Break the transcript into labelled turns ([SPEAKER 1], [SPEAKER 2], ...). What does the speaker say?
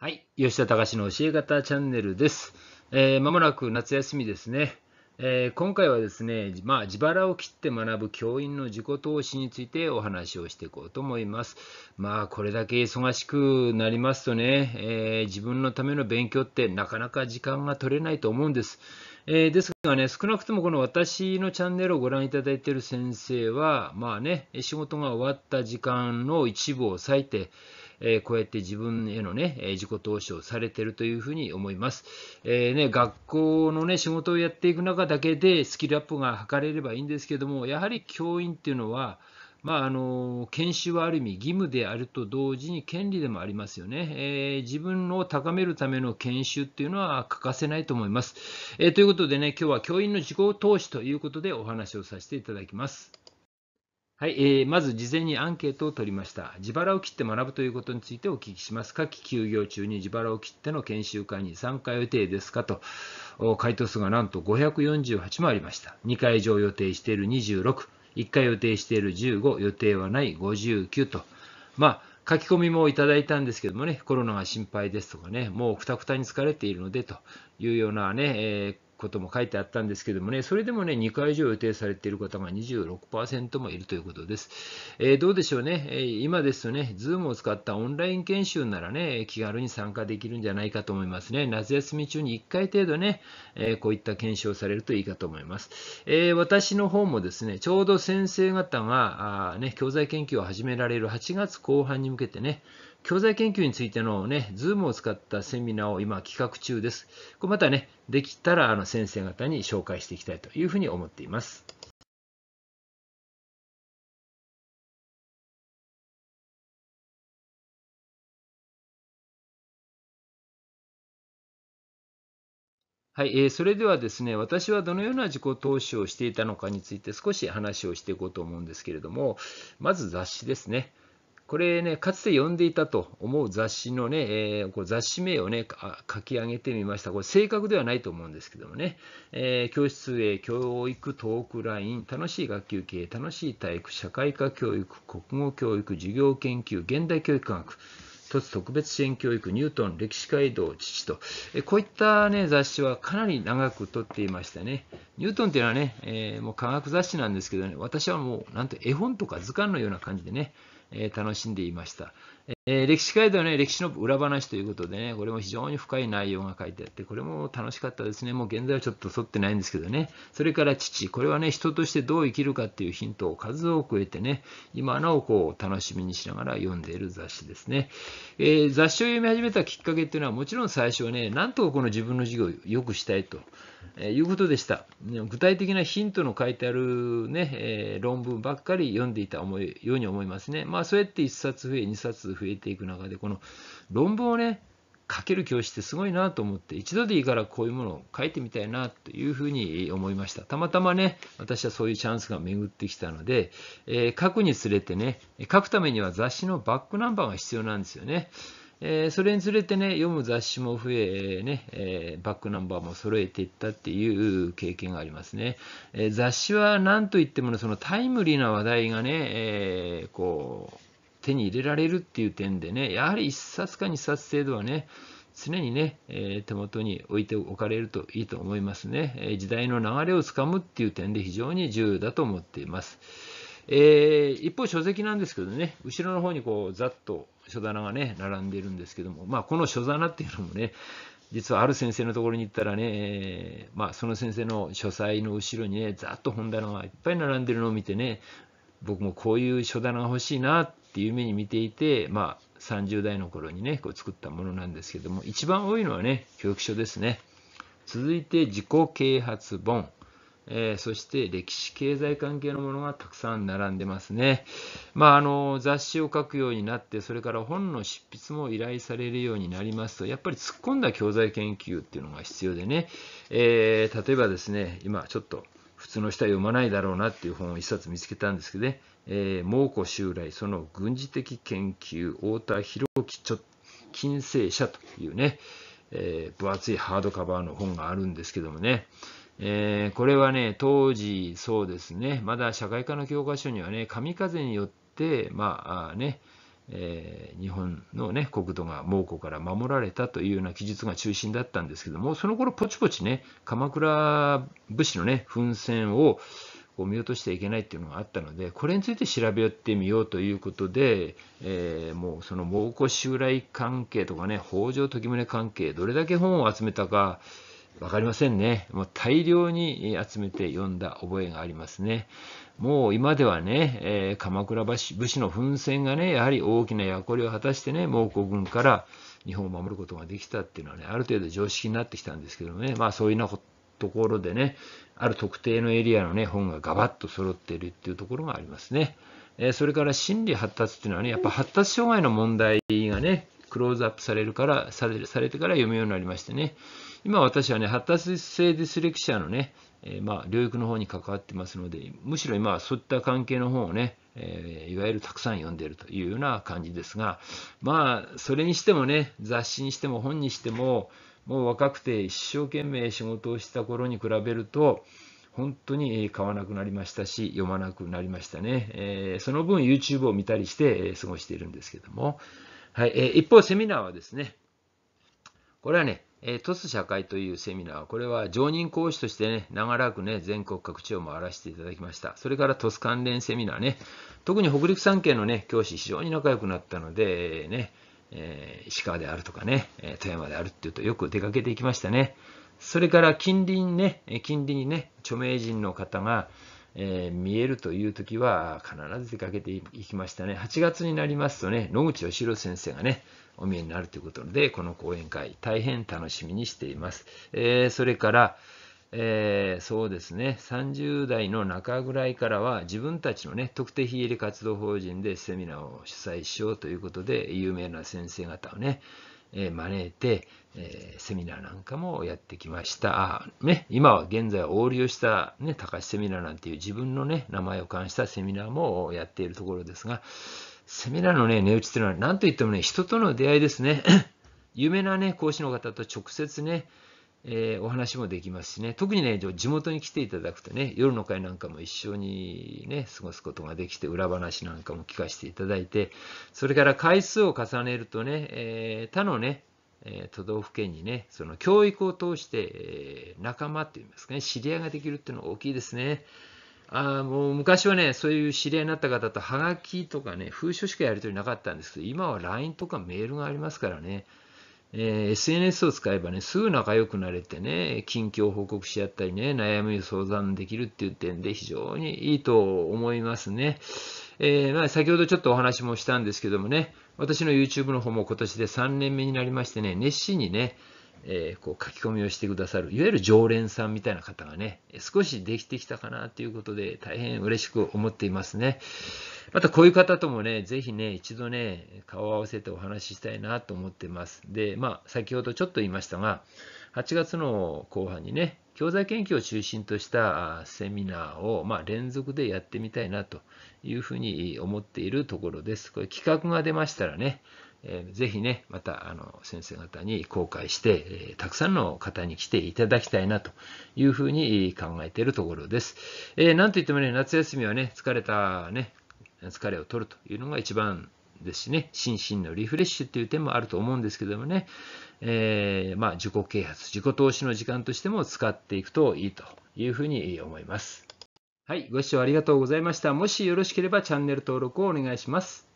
[SPEAKER 1] はい。吉田隆の教え方チャンネルです。えー、まもなく夏休みですね。えー、今回はですね、まあ、自腹を切って学ぶ教員の自己投資についてお話をしていこうと思います。まあ、これだけ忙しくなりますとね、えー、自分のための勉強ってなかなか時間が取れないと思うんです。えー、ですがね、少なくともこの私のチャンネルをご覧いただいている先生は、まあね、仕事が終わった時間の一部を割いて、えこうやって自分へのね、自己投資をされてるというふうに思います。えー、ね、学校のね、仕事をやっていく中だけでスキルアップが図れればいいんですけども、やはり教員っていうのは、まあ、あの研修はある意味義務であると同時に権利でもありますよね、えー、自分を高めるための研修っていうのは欠かせないと思います。えー、ということでね、今日は教員の自己投資ということでお話をさせていただきます。はい、えー、まず事前にアンケートを取りました。自腹を切って学ぶということについてお聞きします。夏季休業中に自腹を切っての研修会に参加予定ですかと、回答数がなんと548もありました。2回以上予定している26、1回予定している15、予定はない59と、まあ、書き込みもいただいたんですけどもね、コロナが心配ですとかね、もうくたくたに疲れているのでというようなね、えーことも書いてあったんですけどもね、それでもね、2回以上予定されている方が26%もいるということです。えー、どうでしょうね、え今ですとね、Zoom を使ったオンライン研修ならね、気軽に参加できるんじゃないかと思いますね。夏休み中に1回程度ね、えこういった検証されるといいかと思います。えー、私の方もですね、ちょうど先生方が、あね、教材研究を始められる8月後半に向けてね、教材研究についてのね、Zoom を使ったセミナーを今企画中です。これまたね、できたらあの先生方に紹介していきたいというふうに思っています。はい、えー、それではですね、私はどのような自己投資をしていたのかについて少し話をしていこうと思うんですけれども、まず雑誌ですね。これね、かつて読んでいたと思う雑誌のね、えー、こう雑誌名をね、書き上げてみました。これ正確ではないと思うんですけどもね、えー、教室へ教育トークライン、楽しい学級系、楽しい体育、社会科教育、国語教育、授業研究、現代教育科学、一つ特別支援教育、ニュートン、歴史街道、父と、えこういった、ね、雑誌はかなり長く撮っていましたね。ニュートンというのはね、えー、もう科学雑誌なんですけどね、私はもうなんと絵本とか図鑑のような感じでね、え楽しんでいました。えー、歴史界ではね、歴史の裏話ということでね、これも非常に深い内容が書いてあって、これも楽しかったですね。もう現在はちょっと沿ってないんですけどね。それから父、これはね、人としてどう生きるかっていうヒントを数多く得てね、今なおこう楽しみにしながら読んでいる雑誌ですね。えー、雑誌を読み始めたきっかけっていうのは、もちろん最初はね、なんとかこの自分の授業を良くしたいと。えー、いうことでした。具体的なヒントの書いてあるね、えー、論文ばっかり読んでいた思いように思いますね。まあそうやって1冊増え、2冊増えていく中でこの論文をね書ける教師ってすごいなと思って一度でいいからこういうものを書いてみたいなというふうに思いましたたまたまね私はそういうチャンスが巡ってきたので、えー、書くにつれてね書くためには雑誌のバックナンバーが必要なんですよねえそれにつれてね、読む雑誌も増え、ねえバックナンバーも揃えていったっていう経験がありますね。え雑誌は何といっても、ね、そのタイムリーな話題がね、えこう、手に入れられるっていう点でね、やはり1冊か2冊程度はね、常にね、えー、手元に置いておかれるといいと思いますね、えー、時代の流れをつかむっていう点で非常に重要だと思っています。えー、一方、書籍なんですけどね、後ろの方にこうざっと書棚がね、並んでいるんですけども、まあ、この書棚っていうのもね、実はある先生のところに行ったらね、まあ、その先生の書斎の後ろにね、ざっと本棚がいっぱい並んでるのを見てね、僕もこういう書棚が欲しいなっって目に見ていて、まあ、30代の頃にね、こう作ったものなんですけども、一番多いのはね、教育書ですね。続いて、自己啓発本。えー、そして歴史経済関係のものがたくさん並んでますね。まあ、あの雑誌を書くようになってそれから本の執筆も依頼されるようになりますとやっぱり突っ込んだ教材研究っていうのが必要でね、えー、例えばですね今ちょっと普通の人は読まないだろうなっていう本を1冊見つけたんですけどねえ古襲来、その軍事的研究、太田博樹著金星社というね、えー、分厚いハードカバーの本があるんですけどもね、えー、これはね、当時、そうですね、まだ社会科の教科書にはね、神風によって、まあね、えー、日本の、ね、国土が蒙古から守られたというような記述が中心だったんですけども、その頃ポチポチね、鎌倉武士の、ね、奮戦を、こう見落としてはいけないっていうのがあったのでこれについて調べてみようということで、えー、もうその蒙古襲来関係とかね北条時宗関係どれだけ本を集めたか分かりませんねもう大量に集めて読んだ覚えがありますねもう今ではね、えー、鎌倉武士の奮戦がねやはり大きな役割を果たしてね蒙古軍から日本を守ることができたっていうのはねある程度常識になってきたんですけどねまあそういうようなところでね、ある特定のエリアのね、本がガバッと揃っているっていうところがありますね。えそれから心理発達っていうのはね、やっぱ発達障害の問題がね、クローズアップされるから、されされてから読むようになりましてね、今私はね、発達性ディスレクシアのね、えー、まあ、療育の方に関わってますので、むしろ今はそういった関係の本をね、えー、いわゆるたくさん読んでいるというような感じですが、まあ、それにしてもね、雑誌にしても本にしても、もう若くて一生懸命仕事をした頃に比べると、本当に買わなくなりましたし、読まなくなりましたね。えー、その分 YouTube を見たりして過ごしているんですけども。はい。えー、一方、セミナーはですね、これはね、えー、トス社会というセミナー、これは常任講師としてね、長らくね、全国各地を回らせていただきました。それからトス関連セミナーね、特に北陸3県のね、教師非常に仲良くなったので、ね、え石川であるとかね、え富山であるっていうとよく出かけていきましたね。それから近隣ね、近隣にね、著名人の方が、え見えるという時は必ず出かけていきましたね。8月になりますとね、野口義郎先生がね、お見えになるということで、この講演会、大変楽しみにしています。えそれから、えー、そうですね、30代の中ぐらいからは、自分たちのね、特定非営利活動法人でセミナーを主催しようということで、有名な先生方をね、えー、招いて、えー、セミナーなんかもやってきました。あね、今は現在は横流した、ね、高橋セミナーなんていう自分のね、名前を冠したセミナーもやっているところですが、セミナーのね、値打ちというのは、なんといってもね、人との出会いですね。有名なね、講師の方と直接ね、えー、お話もできますしね、特にね、地元に来ていただくとね、夜の会なんかも一緒にね、過ごすことができて、裏話なんかも聞かせていただいて、それから回数を重ねるとね、えー、他のね、え都道府県にね、その教育を通して、え仲間っていいますかね、知り合いができるっていうのは大きいですね。あもう昔はね、そういう知り合いになった方と、はがきとかね、封書しかやり取りなかったんですけど、今は LINE とかメールがありますからね、えー、SNS を使えばね、すぐ仲良くなれてね、近況報告し合ったりね、悩みを相談できるっていう点で非常にいいと思いますね。えー、まあ、先ほどちょっとお話もしたんですけどもね、私の YouTube の方も今年で3年目になりましてね、熱心にね、えー、こう書き込みをしてくださる、いわゆる常連さんみたいな方がね、少しできてきたかなということで、大変嬉しく思っていますね。またこういう方ともね、ぜひね、一度ね、顔を合わせてお話ししたいなと思ってます。で、まあ、先ほどちょっと言いましたが、8月の後半にね、教材研究を中心としたセミナーを、まあ、連続でやってみたいなというふうに思っているところです。これ企画が出ましたらね、えぜひね、またあの先生方に公開して、えたくさんの方に来ていただきたいなというふうに考えているところです。えー、なんといってもね、夏休みはね、疲れたね、疲れを取るというのが一番ですしね、心身のリフレッシュという点もあると思うんですけどもね、えー、まあ、自己啓発、自己投資の時間としても使っていくといいというふうに思います。はい、ご視聴ありがとうございました。もしよろしければチャンネル登録をお願いします。